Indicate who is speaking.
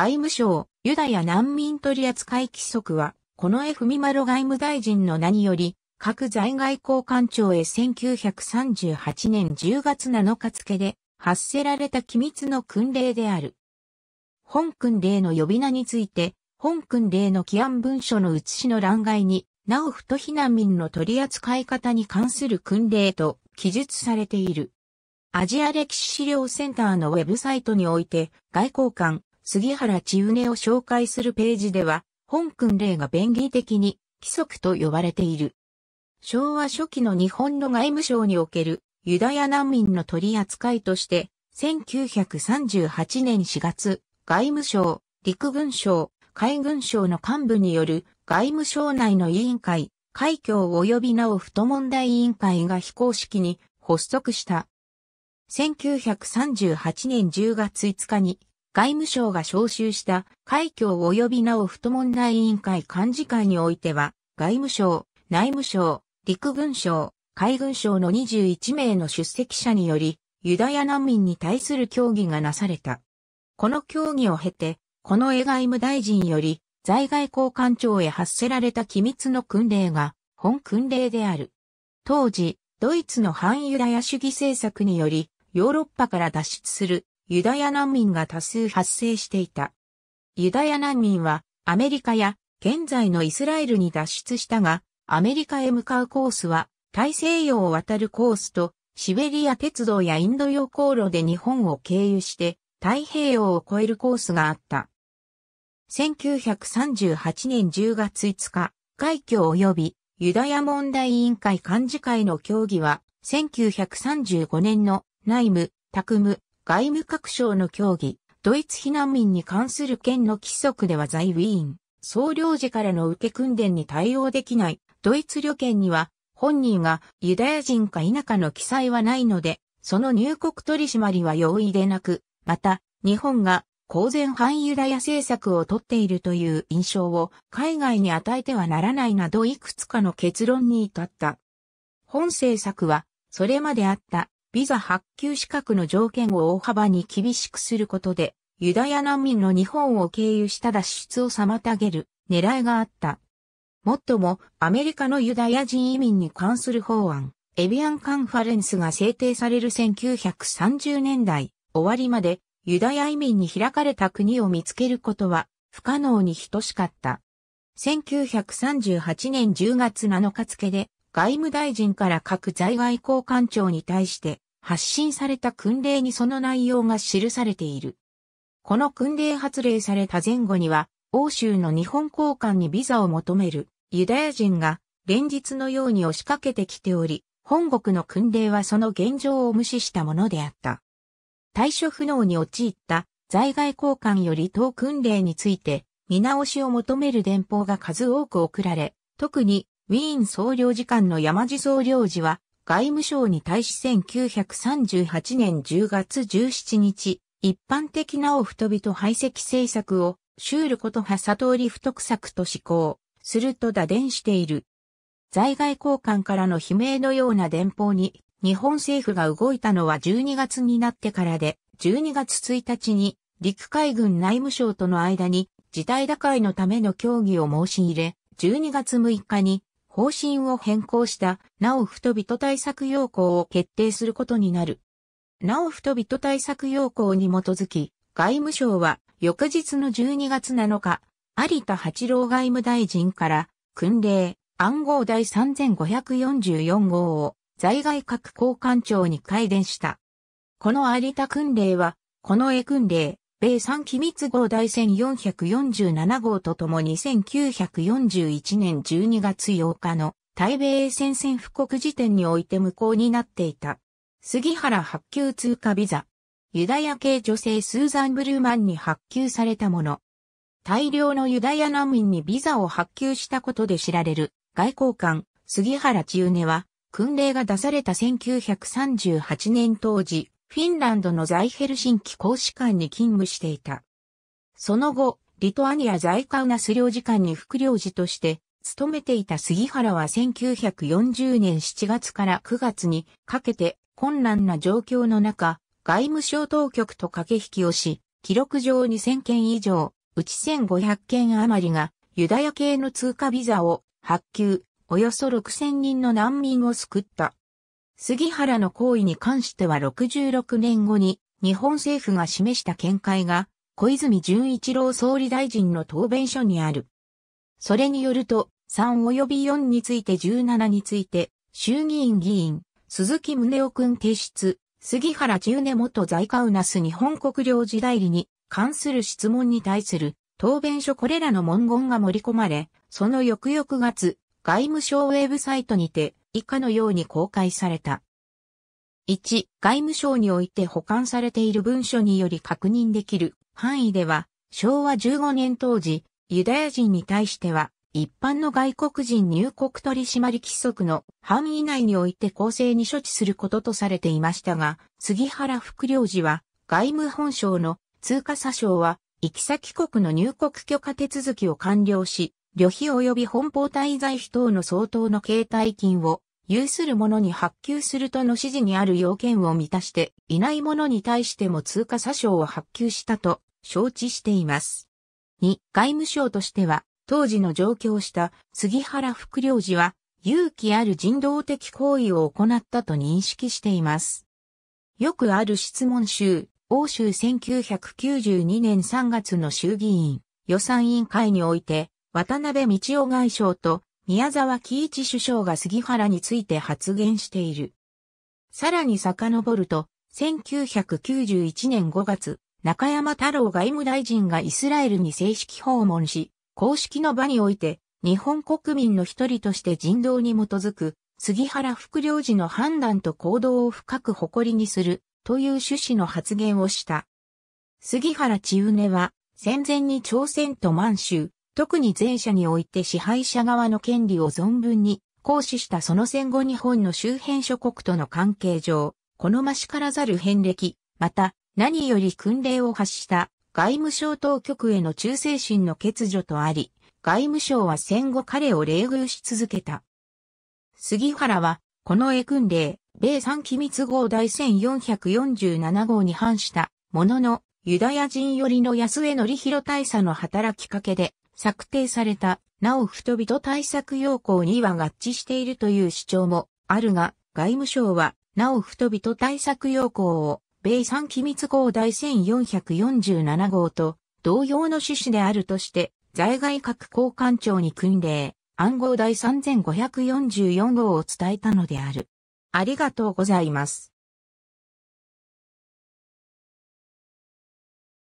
Speaker 1: 外務省、ユダヤ難民取扱規則は、この F・ ミマロ外務大臣の名により、各在外交官庁へ1938年10月7日付で発せられた機密の訓令である。本訓令の呼び名について、本訓令の起案文書の写しの欄外に、なおふと避難民の取り扱い方に関する訓令と記述されている。アジア歴史資料センターのウェブサイトにおいて、外交官、杉原千畝を紹介するページでは、本訓令が便宜的に規則と呼ばれている。昭和初期の日本の外務省におけるユダヤ難民の取り扱いとして、1938年4月、外務省、陸軍省、海軍省の幹部による外務省内の委員会、海峡及びなお太問題委員会が非公式に発足した。1938年10月5日に外務省が招集した海峡及びなお太問題委員会幹事会においては、外務省、内務省、陸軍省、海軍省の21名の出席者により、ユダヤ難民に対する協議がなされた。この協議を経て、この絵外務大臣より、在外交官庁へ発せられた機密の訓令が、本訓令である。当時、ドイツの反ユダヤ主義政策により、ヨーロッパから脱出するユダヤ難民が多数発生していた。ユダヤ難民はアメリカや現在のイスラエルに脱出したが、アメリカへ向かうコースは大西洋を渡るコースとシベリア鉄道やインド洋航路で日本を経由して太平洋を越えるコースがあった。1938年10月5日、海峡及びユダヤ問題委員会幹事会の協議は、1935年の内務、タクム、外務各省の協議、ドイツ避難民に関する県の規則では在ウィーン、総領事からの受け訓練に対応できないドイツ旅券には本人がユダヤ人か否かの記載はないので、その入国取り締まりは容易でなく、また、日本が公然反ユダヤ政策をとっているという印象を海外に与えてはならないなどいくつかの結論に至った。本政策は、それまであったビザ発給資格の条件を大幅に厳しくすることで、ユダヤ難民の日本を経由した脱出を妨げる狙いがあった。もっとも、アメリカのユダヤ人移民に関する法案、エビアンカンファレンスが制定される1930年代終わりまで、ユダヤ移民に開かれた国を見つけることは不可能に等しかった。1938年10月7日付で外務大臣から各在外交官庁に対して発信された訓令にその内容が記されている。この訓令発令された前後には、欧州の日本交換にビザを求めるユダヤ人が連日のように押しかけてきており、本国の訓令はその現状を無視したものであった。対処不能に陥った在外交換より当訓令について見直しを求める電報が数多く送られ、特にウィーン総領事館の山地総領事は、外務省に対し1938年10月17日、一般的なおビと排斥政策を、シュールことは悟り不得策と施行、すると打電している。在外交換からの悲鳴のような電報に、日本政府が動いたのは12月になってからで、12月1日に、陸海軍内務省との間に、事態打開のための協議を申し入れ、12月6日に方針を変更した、なお人々対策要項を決定することになる。なお人々対策要項に基づき、外務省は翌日の12月7日、有田八郎外務大臣から訓令暗号第3544号を在外閣交換庁に改伝した。この有田訓令は、この絵訓令、米産機密号第1447号とともに1941年12月8日の対米戦線布告時点において無効になっていた。杉原発給通過ビザ。ユダヤ系女性スーザン・ブルーマンに発給されたもの。大量のユダヤ難民にビザを発給したことで知られる外交官杉原千畝は訓令が出された1938年当時フィンランドの在ヘルシンキ公使館に勤務していた。その後、リトアニア在カウナス領事館に副領事として勤めていた杉原は1940年7月から9月にかけて困難な状況の中、外務省当局と駆け引きをし、記録上2000件以上、うち1500件余りがユダヤ系の通過ビザを発給、およそ6000人の難民を救った。杉原の行為に関しては66年後に日本政府が示した見解が小泉純一郎総理大臣の答弁書にある。それによると3及び4について17について衆議院議員鈴木宗男君提出杉原千根元在カウナス日本国領事代理に関する質問に対する答弁書これらの文言が盛り込まれ、その翌々月、外務省ウェブサイトにて、以下のように公開された。1、外務省において保管されている文書により確認できる範囲では、昭和15年当時、ユダヤ人に対しては、一般の外国人入国取締規則の範囲内において公正に処置することとされていましたが、杉原副領事は、外務本省の通貨詐称は、行き先国の入国許可手続きを完了し、旅費及び本邦滞在費等の相当の携帯金を有する者に発給するとの指示にある要件を満たしていない者に対しても通貨詐称を発給したと承知しています。2、外務省としては、当時の上京した杉原副領事は、勇気ある人道的行為を行ったと認識しています。よくある質問集、欧州1992年3月の衆議院予算委員会において、渡辺道夫外相と宮沢喜一首相が杉原について発言している。さらに遡ると、1991年5月、中山太郎外務大臣がイスラエルに正式訪問し、公式の場において、日本国民の一人として人道に基づく、杉原副領事の判断と行動を深く誇りにする、という趣旨の発言をした。杉原千畝は、戦前に朝鮮と満州、特に前者において支配者側の権利を存分に行使したその戦後日本の周辺諸国との関係上、好ましからざる遍歴、また何より訓令を発した外務省当局への忠誠心の欠如とあり、外務省は戦後彼を冷遇し続けた。杉原は、この絵訓令、米三機密号第1447号に反した、ものの、ユダヤ人寄りの安江則弘大佐の働きかけで、策定された、なお人々対策要項には合致しているという主張もあるが、外務省は、なお人々対策要項を、米産機密号第1447号と同様の趣旨であるとして、在外各交換庁に訓令、暗号第3544号を伝えたのである。ありがとうございます。